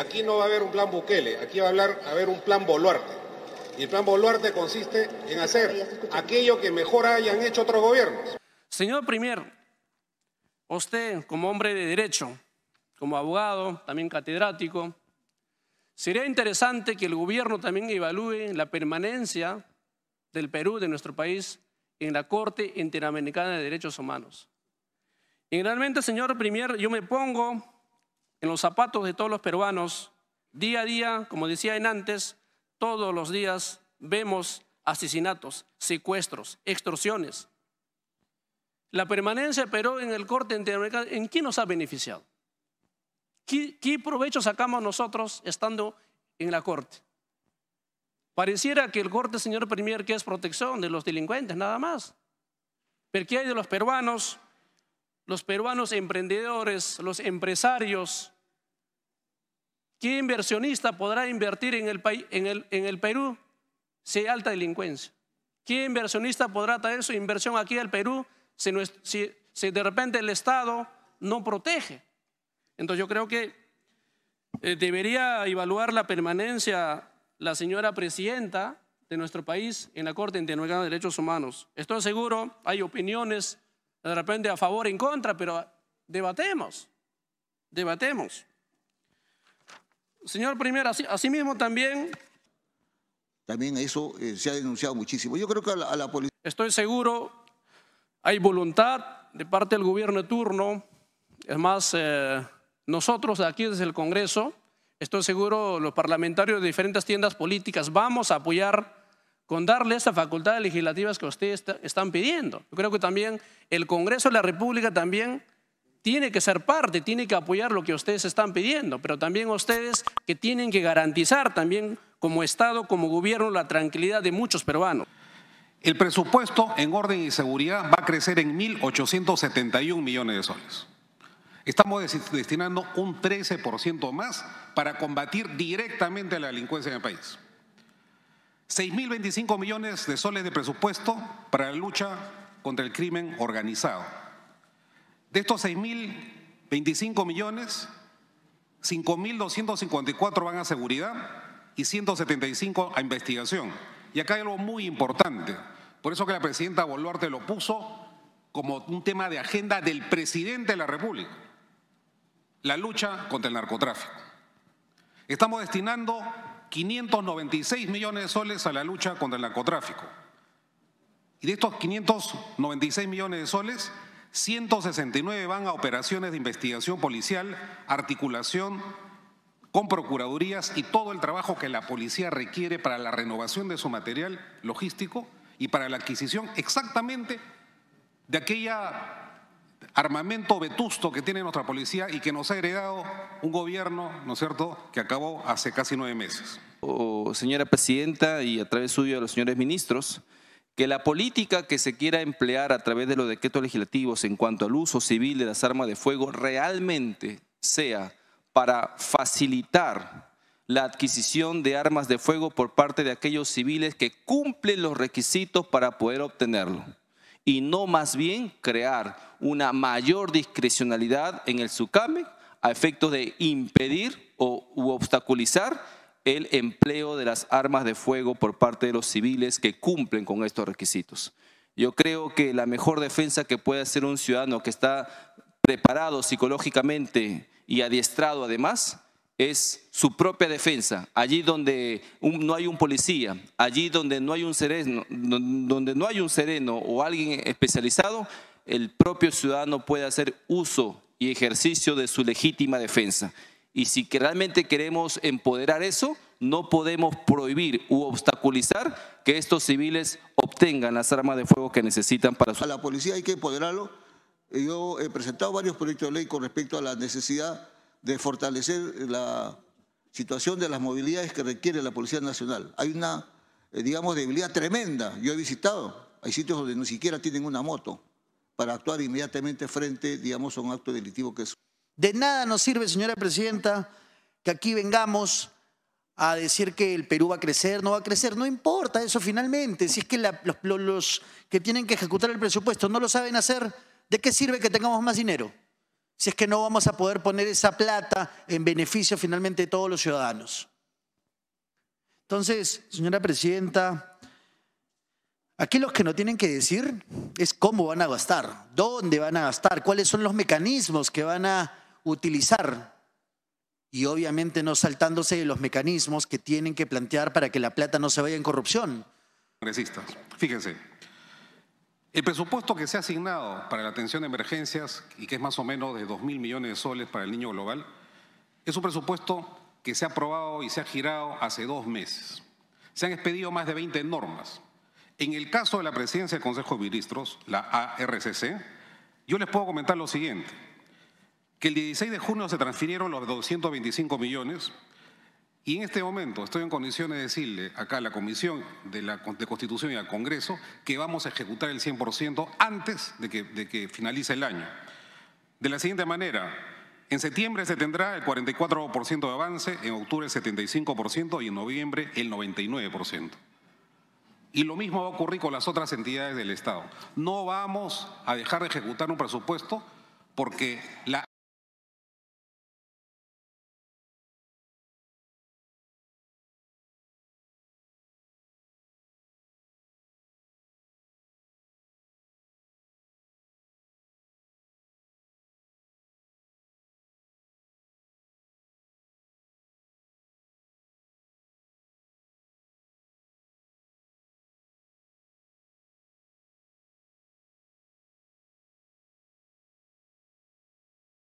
Aquí no va a haber un plan Bukele, aquí va a, hablar, a haber un plan Boluarte. Y el plan Boluarte consiste en hacer aquello que mejor hayan hecho otros gobiernos. Señor Premier, usted como hombre de derecho, como abogado, también catedrático, sería interesante que el gobierno también evalúe la permanencia del Perú, de nuestro país, en la Corte Interamericana de Derechos Humanos. Y realmente, señor Premier, yo me pongo en los zapatos de todos los peruanos, día a día, como decía en antes, todos los días vemos asesinatos, secuestros, extorsiones. La permanencia pero en el corte interamericano, ¿en qué nos ha beneficiado? ¿Qué, ¿Qué, provecho sacamos nosotros estando en la corte? Pareciera que el corte, señor Premier, que es protección de los delincuentes, nada más. Pero ¿qué hay de los peruanos los peruanos emprendedores, los empresarios, ¿qué inversionista podrá invertir en el, país, en el, Perú si hay alta delincuencia? ¿Qué inversionista podrá traer su inversión aquí al Perú si, de repente el Estado no protege? Entonces yo creo que eh, debería evaluar la permanencia la señora presidenta de nuestro país en la Corte Interamericana de Derechos Humanos. Estoy seguro, hay opiniones de repente a favor, en contra, pero debatemos, debatemos. Señor primero, así, asimismo también... También eso eh, se ha denunciado muchísimo. Yo creo que a la, policía... Estoy seguro, hay voluntad de parte del gobierno de turno. Es más, eh, nosotros aquí desde el Congreso, estoy seguro, los parlamentarios de diferentes tiendas políticas, vamos a apoyar con darle esas facultades legislativas que ustedes están pidiendo. Yo creo que también el Congreso de la República también tiene que ser parte, tiene que apoyar lo que ustedes están pidiendo, pero también ustedes que tienen que garantizar también como Estado, como gobierno, la tranquilidad de muchos peruanos. El presupuesto en orden y seguridad va a crecer en 1.871 millones de soles. Estamos destinando un 13% más para combatir directamente la delincuencia en el país. 6.025 millones de soles de presupuesto para la lucha contra el crimen organizado. De estos 6.025 millones, 5.254 van a seguridad y 175 a investigación. Y acá hay algo muy importante, por eso que la presidenta Boluarte lo puso como un tema de agenda del presidente de la República, la lucha contra el narcotráfico. Estamos destinando 596 millones de soles a la lucha contra el narcotráfico. Y de estos 596 millones de soles, 169 van a operaciones de investigación policial, articulación con procuradurías y todo el trabajo que la policía requiere para la renovación de su material logístico y para la adquisición exactamente de aquella armamento vetusto que tiene nuestra policía y que nos ha heredado un gobierno, ¿no es cierto?, que acabó hace casi nueve meses. Oh, señora presidenta, y a través suyo a los señores ministros, que la política que se quiera emplear a través de los decretos legislativos en cuanto al uso civil de las armas de fuego realmente sea para facilitar la adquisición de armas de fuego por parte de aquellos civiles que cumplen los requisitos para poder obtenerlo y no más bien crear una mayor discrecionalidad en el SUCAME a efectos de impedir o u obstaculizar el empleo de las armas de fuego por parte de los civiles que cumplen con estos requisitos. Yo creo que la mejor defensa que puede hacer un ciudadano que está preparado psicológicamente y adiestrado además es su propia defensa. Allí donde no hay un policía, allí donde no hay un sereno, donde no hay un sereno o alguien especializado, el propio ciudadano puede hacer uso y ejercicio de su legítima defensa. Y si realmente queremos empoderar eso, no podemos prohibir u obstaculizar que estos civiles obtengan las armas de fuego que necesitan para su... A la policía hay que empoderarlo. Eh, yo he presentado varios proyectos de ley con respecto a la necesidad de fortalecer eh, la situación de las movilidades que requiere la Policía Nacional. Hay una, eh, digamos, debilidad tremenda. Yo he visitado, hay sitios donde ni siquiera tienen una moto para actuar inmediatamente frente, digamos, a un acto delictivo que es. De nada nos sirve, señora presidenta, que aquí vengamos a decir que el Perú va a crecer, no va a crecer. No importa eso finalmente. Si es que los que tienen que ejecutar el presupuesto no lo saben hacer, ¿de qué sirve que tengamos más dinero? si es que no vamos a poder poner esa plata en beneficio finalmente de todos los ciudadanos. Entonces, señora presidenta, aquí los que no tienen que decir es cómo van a gastar, dónde van a gastar, cuáles son los mecanismos que van a utilizar y obviamente no saltándose de los mecanismos que tienen que plantear para que la plata no se vaya en corrupción. Fíjense, el presupuesto que se ha asignado para la atención de emergencias y que es más o menos de 2 mil millones de soles para el niño global, es un presupuesto que se ha aprobado y se ha girado hace dos meses. Se han expedido más de 20 normas. En el caso de la presidencia del Consejo de Ministros, la ARCC, yo les puedo comentar lo siguiente, que el 16 de junio se transfirieron los 225 millones y en este momento estoy en condiciones de decirle acá a la Comisión de, Constitución y al Congreso que vamos a ejecutar el 100% antes de que, de que finalice el año. De la siguiente manera, en septiembre se tendrá el 44% de avance, en octubre el 75% y en noviembre el 99%. Y lo mismo va a ocurrir con las otras entidades del Estado. No vamos a dejar de ejecutar un presupuesto porque la